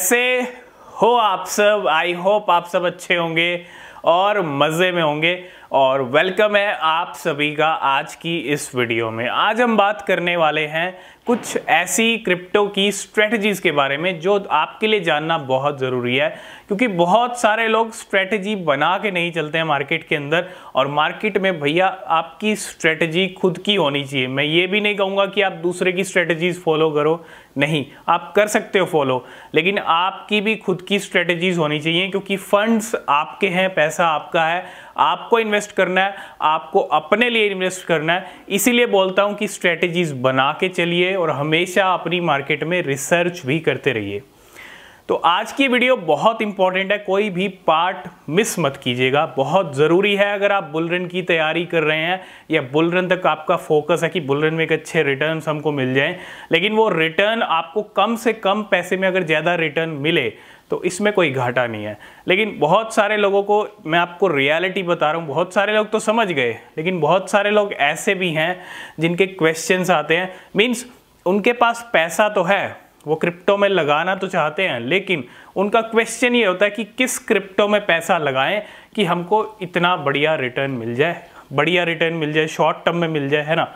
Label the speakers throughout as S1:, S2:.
S1: कैसे हो आप सब आई होप आप सब अच्छे होंगे और मज़े में होंगे और वेलकम है आप सभी का आज की इस वीडियो में आज हम बात करने वाले हैं कुछ ऐसी क्रिप्टो की स्ट्रेटजीज के बारे में जो आपके लिए जानना बहुत ज़रूरी है क्योंकि बहुत सारे लोग स्ट्रेटजी बना के नहीं चलते हैं मार्केट के अंदर और मार्केट में भैया आपकी स्ट्रेटजी खुद की होनी चाहिए मैं ये भी नहीं कहूँगा कि आप दूसरे की स्ट्रेटजीज फॉलो करो नहीं आप कर सकते हो फॉलो लेकिन आपकी भी खुद की स्ट्रेटजीज होनी चाहिए क्योंकि फंड्स आपके हैं पैसा आपका है आपको इन्वेस्ट करना है आपको अपने लिए इन्वेस्ट करना है इसीलिए बोलता हूँ कि स्ट्रेटजीज बना के चलिए और हमेशा अपनी मार्केट में रिसर्च भी करते रहिए तो आज की वीडियो बहुत इंपॉर्टेंट है कोई भी पार्ट मिस मत कीजिएगा बहुत ज़रूरी है अगर आप बुलरन की तैयारी कर रहे हैं या बुलरन तक आपका फोकस है कि बुलरन में एक अच्छे रिटर्न हमको मिल जाए लेकिन वो रिटर्न आपको कम से कम पैसे में अगर ज़्यादा रिटर्न मिले तो इसमें कोई घाटा नहीं है लेकिन बहुत सारे लोगों को मैं आपको रियलिटी बता रहा हूँ बहुत सारे लोग तो समझ गए लेकिन बहुत सारे लोग ऐसे भी हैं जिनके क्वेश्चंस आते हैं मीन्स उनके पास पैसा तो है वो क्रिप्टो में लगाना तो चाहते हैं लेकिन उनका क्वेश्चन ये होता है कि किस क्रिप्टो में पैसा लगाएं कि हमको इतना बढ़िया रिटर्न मिल जाए बढ़िया रिटर्न मिल जाए शॉर्ट टर्म में मिल जाए है ना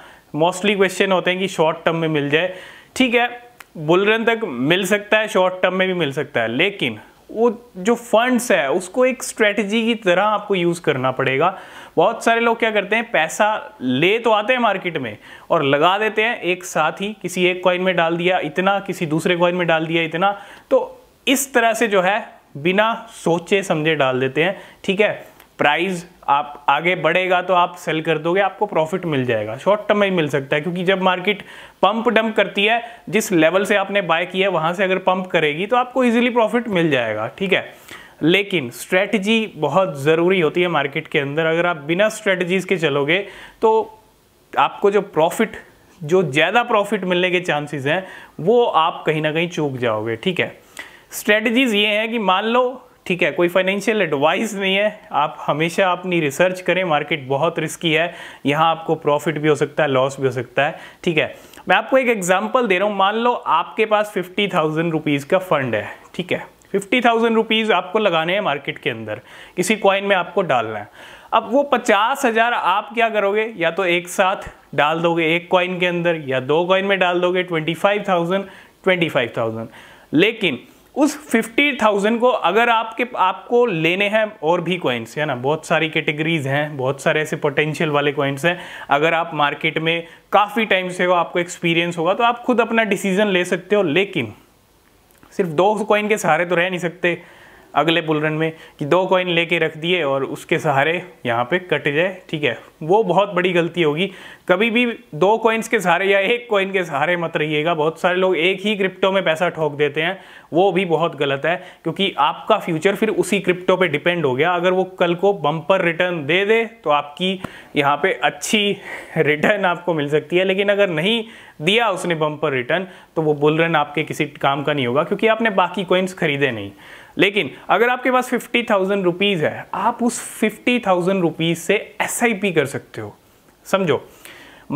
S1: मोस्टली क्वेश्चन होते हैं कि शॉर्ट टर्म में मिल जाए ठीक है बुलरन तक मिल सकता है शॉर्ट टर्म में भी मिल सकता है लेकिन वो जो फंड्स है उसको एक स्ट्रेटजी की तरह आपको यूज़ करना पड़ेगा बहुत सारे लोग क्या करते हैं पैसा ले तो आते हैं मार्केट में और लगा देते हैं एक साथ ही किसी एक कॉइन में डाल दिया इतना किसी दूसरे कॉइन में डाल दिया इतना तो इस तरह से जो है बिना सोचे समझे डाल देते हैं ठीक है प्राइस आप आगे बढ़ेगा तो आप सेल कर दोगे आपको प्रॉफिट मिल जाएगा शॉर्ट टर्म में ही मिल सकता है क्योंकि जब मार्केट पंप डंप करती है जिस लेवल से आपने बाय किया है वहाँ से अगर पंप करेगी तो आपको ईजिली प्रॉफिट मिल जाएगा ठीक है लेकिन स्ट्रेटजी बहुत ज़रूरी होती है मार्केट के अंदर अगर आप बिना स्ट्रेटजीज के चलोगे तो आपको जो प्रॉफिट जो ज़्यादा प्रॉफिट मिलने के चांसेस हैं वो आप कहीं ना कहीं चूक जाओगे ठीक है स्ट्रेटजीज ये हैं कि मान लो ठीक है कोई फाइनेंशियल एडवाइस नहीं है आप हमेशा अपनी रिसर्च करें मार्केट बहुत रिस्की है यहाँ आपको प्रॉफिट भी हो सकता है लॉस भी हो सकता है ठीक है मैं आपको एक एग्जाम्पल दे रहा हूँ मान लो आपके पास फिफ्टी थाउजेंड रुपीज़ का फंड है ठीक है फिफ्टी थाउजेंड रुपीज़ आपको लगाने हैं मार्केट के अंदर किसी क्वाइन में आपको डालना है अब वो पचास हज़ार आप क्या करोगे या तो एक साथ डाल दोगे एक क्वाइन के अंदर या दो कॉइन में डाल दोगे twenty five thousand twenty five thousand लेकिन उस 50,000 को अगर आपके आपको लेने हैं और भी कॉइन्स है ना बहुत सारी कैटेगरीज हैं बहुत सारे ऐसे पोटेंशियल वाले कॉइन्स हैं अगर आप मार्केट में काफ़ी टाइम से हो आपको एक्सपीरियंस होगा तो आप खुद अपना डिसीजन ले सकते हो लेकिन सिर्फ दो कॉइन के सहारे तो रह नहीं सकते अगले बुलरन रन में कि दो कॉइन लेके रख दिए और उसके सहारे यहाँ पे कट जाए ठीक है वो बहुत बड़ी गलती होगी कभी भी दो कॉइन्स के सहारे या एक कॉइन के सहारे मत रहिएगा बहुत सारे लोग एक ही क्रिप्टो में पैसा ठोक देते हैं वो भी बहुत गलत है क्योंकि आपका फ्यूचर फिर उसी क्रिप्टो पे डिपेंड हो गया अगर वो कल को बम्पर रिटर्न दे दे तो आपकी यहाँ पे अच्छी रिटर्न आपको मिल सकती है लेकिन अगर नहीं दिया उसने बम्पर रिटर्न तो वो बुल रन आपके किसी काम का नहीं होगा क्योंकि आपने बाकी कॉइन्स खरीदे नहीं लेकिन अगर आपके पास फिफ्टी थाउजेंड रुपीज़ है आप उस फिफ्टी थाउजेंड रुपीज़ से एस कर सकते हो समझो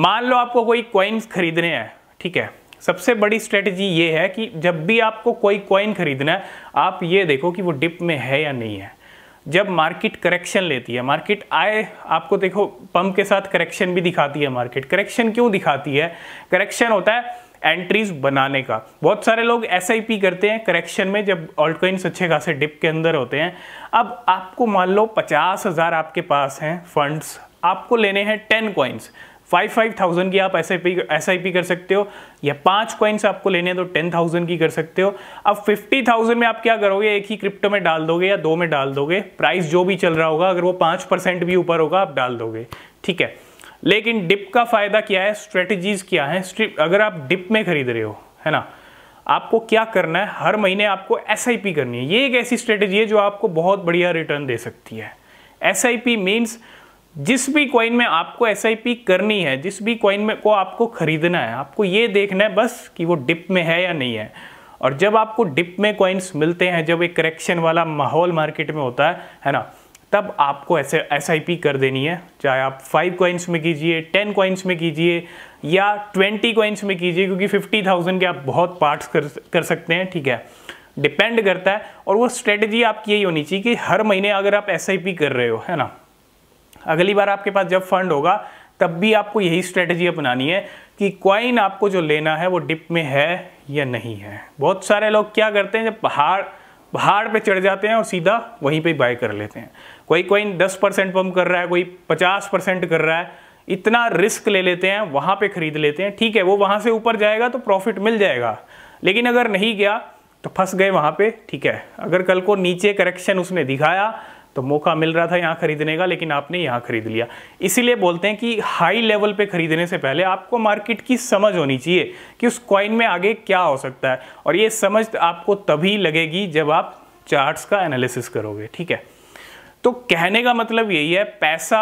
S1: मान लो आपको कोई कॉइन्स खरीदने हैं ठीक है सबसे बड़ी स्ट्रेटजी ये है कि जब भी आपको कोई क्वाइन खरीदना है आप ये देखो कि वो डिप में है या नहीं है जब मार्केट करेक्शन लेती है मार्केट आए आपको देखो पंप के साथ करेक्शन भी दिखाती है मार्केट करेक्शन क्यों दिखाती है करेक्शन होता है एंट्रीज बनाने का बहुत सारे लोग एस करते हैं करेक्शन में जब ऑल्ट अच्छे खासे डिप के अंदर होते हैं अब आपको मान लो पचास हज़ार आपके पास हैं फंड्स आपको लेने हैं ten coins five five thousand की आप S I P S I P कर सकते हो या पाँच कॉइन्स आपको लेने हैं तो टेन थाउजेंड की कर सकते हो अब फिफ्टी थाउजेंड में आप क्या करोगे एक ही क्रिप्टो में डाल दोगे या दो में डाल दोगे प्राइस जो भी चल रहा होगा अगर वो पाँच परसेंट भी ऊपर होगा आप डाल दोगे ठीक है लेकिन डिप का फायदा क्या है स्ट्रेटजीज क्या है अगर आप डिप में खरीद रहे हो है ना आपको क्या करना है हर महीने आपको एस करनी है ये एक ऐसी स्ट्रेटेजी है जो आपको बहुत बढ़िया रिटर्न दे सकती है एस आई पी मीन्स जिस भी कॉइन में आपको एस आई पी करनी है जिस भी कॉइन में को आपको खरीदना है आपको ये देखना है बस कि वो डिप में है या नहीं है और जब आपको डिप में कॉइन्स मिलते हैं जब एक करेक्शन वाला माहौल मार्केट में होता है है ना तब आपको ऐसे एस कर देनी है चाहे आप फाइव कॉइन्स में कीजिए टेन कॉइन्स में कीजिए या ट्वेंटी कॉइन्स में कीजिए क्योंकि फिफ्टी थाउजेंड के आप बहुत पार्ट्स कर कर सकते हैं ठीक है डिपेंड करता है और वो स्ट्रेटजी आपकी यही होनी चाहिए कि हर महीने अगर आप एस कर रहे हो है ना अगली बार आपके पास जब फंड होगा तब भी आपको यही स्ट्रेटजी अपनानी है कि कॉइन आपको जो लेना है वो डिप में है या नहीं है बहुत सारे लोग क्या करते हैं जब पहाड़ पहाड़ पे चढ़ जाते हैं और सीधा वहीं पे बाय कर लेते हैं कोई कोई दस परसेंट पम्प कर रहा है कोई पचास परसेंट कर रहा है इतना रिस्क ले लेते हैं वहाँ पे खरीद लेते हैं ठीक है वो वहाँ से ऊपर जाएगा तो प्रॉफिट मिल जाएगा लेकिन अगर नहीं गया तो फंस गए वहाँ पे ठीक है अगर कल को नीचे करेक्शन उसने दिखाया तो मौका मिल रहा था यहाँ खरीदने का लेकिन आपने यहाँ खरीद लिया इसीलिए बोलते हैं कि हाई लेवल पे खरीदने से पहले आपको मार्केट की समझ होनी चाहिए कि उस कॉइन में आगे क्या हो सकता है और ये समझ आपको तभी लगेगी जब आप चार्ट्स का एनालिसिस करोगे ठीक है तो कहने का मतलब यही है पैसा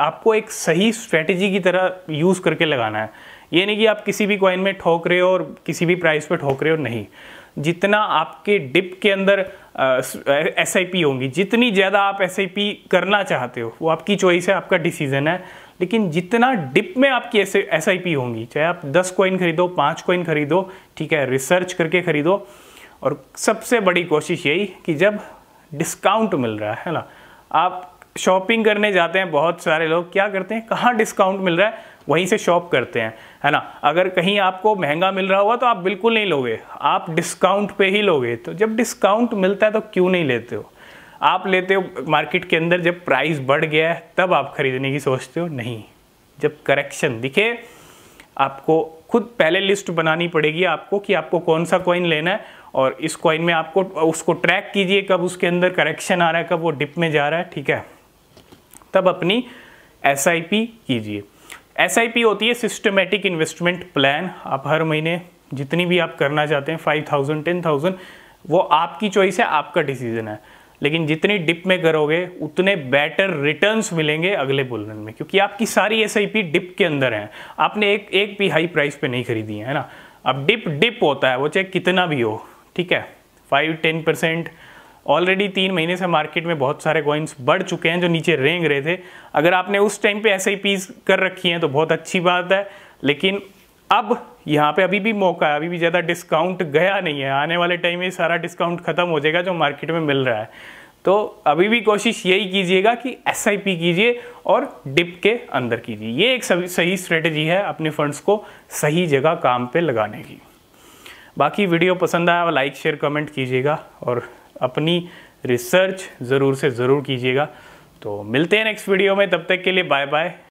S1: आपको एक सही स्ट्रेटजी की तरह यूज़ करके लगाना है ये नहीं कि आप किसी भी कॉइन में ठोक रहे हो और किसी भी प्राइस पे ठोक रहे हो नहीं जितना आपके डिप के अंदर एस आई पी होंगी जितनी ज़्यादा आप एस आई पी करना चाहते हो वो आपकी चॉइस है आपका डिसीजन है लेकिन जितना डिप में आपकी एस आई पी होंगी चाहे आप दस कॉइन खरीदो पाँच कॉइन खरीदो ठीक है रिसर्च करके खरीदो और सबसे बड़ी कोशिश यही कि जब डिस्काउंट मिल रहा है ना आप शॉपिंग करने जाते हैं बहुत सारे लोग क्या करते हैं कहाँ डिस्काउंट मिल रहा है वहीं से शॉप करते हैं है ना अगर कहीं आपको महंगा मिल रहा होगा तो आप बिल्कुल नहीं लोगे आप डिस्काउंट पे ही लोगे तो जब डिस्काउंट मिलता है तो क्यों नहीं लेते हो आप लेते हो मार्केट के अंदर जब प्राइस बढ़ गया है तब आप खरीदने की सोचते हो नहीं जब करेक्शन दिखे आपको खुद पहले लिस्ट बनानी पड़ेगी आपको कि आपको कौन सा कॉइन लेना है और इस कॉइन में आपको उसको ट्रैक कीजिए कब उसके अंदर करेक्शन आ रहा है कब वो डिप में जा रहा है ठीक है तब अपनी एस कीजिए एस होती है सिस्टमेटिक इन्वेस्टमेंट प्लान आप हर महीने जितनी भी आप करना चाहते हैं फाइव थाउजेंड टेन थाउजेंड वो आपकी चॉइस है आपका डिसीजन है लेकिन जितनी डिप में करोगे उतने बेटर रिटर्न्स मिलेंगे अगले बुलन में क्योंकि आपकी सारी एस डिप के अंदर है आपने एक एक भी हाई प्राइस पे नहीं खरीदी है ना अब डिप डिप होता है वो चाहे कितना भी हो ठीक है फाइव टेन परसेंट ऑलरेडी तीन महीने से मार्केट में बहुत सारे कॉइन्स बढ़ चुके हैं जो नीचे रेंग रहे थे अगर आपने उस टाइम पे एस पीज कर रखी हैं तो बहुत अच्छी बात है लेकिन अब यहाँ पे अभी भी मौका है अभी भी ज़्यादा डिस्काउंट गया नहीं है आने वाले टाइम में सारा डिस्काउंट खत्म हो जाएगा जो मार्केट में मिल रहा है तो अभी भी कोशिश यही कीजिएगा कि एस कीजिए और डिप के अंदर कीजिए ये एक सही स्ट्रेटेजी है अपने फंड्स को सही जगह काम पे लगाने की बाकी वीडियो पसंद आया लाइक शेयर कमेंट कीजिएगा और अपनी रिसर्च ज़रूर से ज़रूर कीजिएगा तो मिलते हैं नेक्स्ट वीडियो में तब तक के लिए बाय बाय